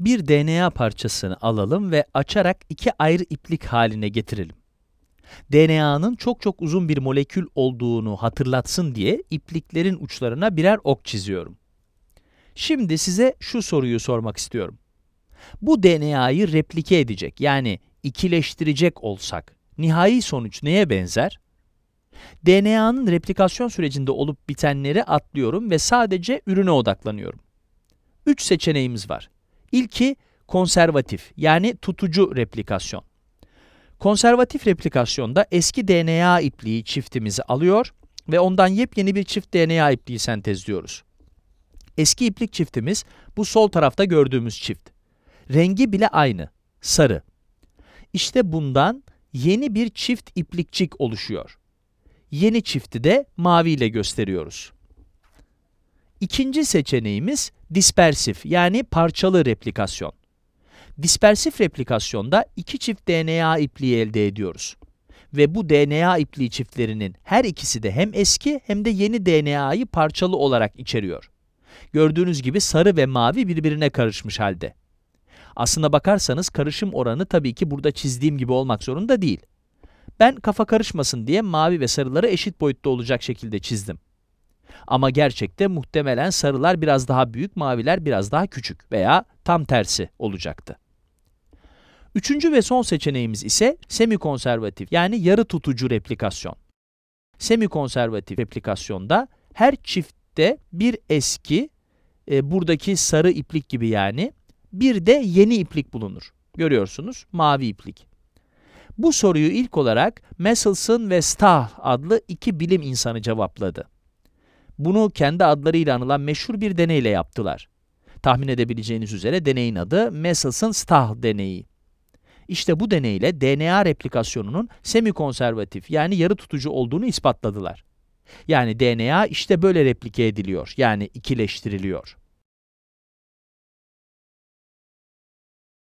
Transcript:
bir DNA parçasını alalım ve açarak iki ayrı iplik haline getirelim. DNA'nın çok çok uzun bir molekül olduğunu hatırlatsın diye ipliklerin uçlarına birer ok çiziyorum. Şimdi size şu soruyu sormak istiyorum. Bu DNA'yı replike edecek yani ikileştirecek olsak nihai sonuç neye benzer? DNA'nın replikasyon sürecinde olup bitenleri atlıyorum ve sadece ürüne odaklanıyorum. Üç seçeneğimiz var. İlki konservatif yani tutucu replikasyon. Konservatif replikasyonda eski DNA ipliği çiftimizi alıyor ve ondan yepyeni bir çift DNA ipliği sentezliyoruz. Eski iplik çiftimiz bu sol tarafta gördüğümüz çift. Rengi bile aynı, sarı. İşte bundan yeni bir çift iplikçik oluşuyor. Yeni çifti de mavi ile gösteriyoruz. İkinci seçeneğimiz dispersif yani parçalı replikasyon. Dispersif replikasyonda iki çift DNA ipliği elde ediyoruz. Ve bu DNA ipliği çiftlerinin her ikisi de hem eski hem de yeni DNA'yı parçalı olarak içeriyor. Gördüğünüz gibi sarı ve mavi birbirine karışmış halde. Aslına bakarsanız karışım oranı tabii ki burada çizdiğim gibi olmak zorunda değil. Ben kafa karışmasın diye mavi ve sarıları eşit boyutta olacak şekilde çizdim. Ama gerçekte muhtemelen sarılar biraz daha büyük, maviler biraz daha küçük veya tam tersi olacaktı. Üçüncü ve son seçeneğimiz ise semikonservatif yani yarı tutucu replikasyon. Semikonservatif replikasyonda her çiftte bir eski, e, buradaki sarı iplik gibi yani, bir de yeni iplik bulunur. Görüyorsunuz mavi iplik. Bu soruyu ilk olarak Meselson ve Stahl adlı iki bilim insanı cevapladı. Bunu kendi adlarıyla anılan meşhur bir deneyle yaptılar. Tahmin edebileceğiniz üzere deneyin adı Messelson Stahl deneyi. İşte bu deneyle DNA replikasyonunun semikonservatif yani yarı tutucu olduğunu ispatladılar. Yani DNA işte böyle replike ediliyor yani ikileştiriliyor.